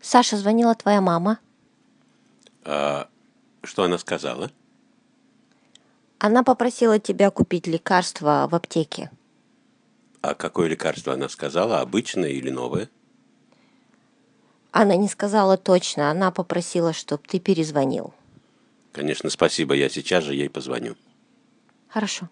Саша, звонила твоя мама. А, что она сказала? Она попросила тебя купить лекарство в аптеке. А какое лекарство она сказала, обычное или новое? Она не сказала точно, она попросила, чтобы ты перезвонил. Конечно, спасибо, я сейчас же ей позвоню. Хорошо.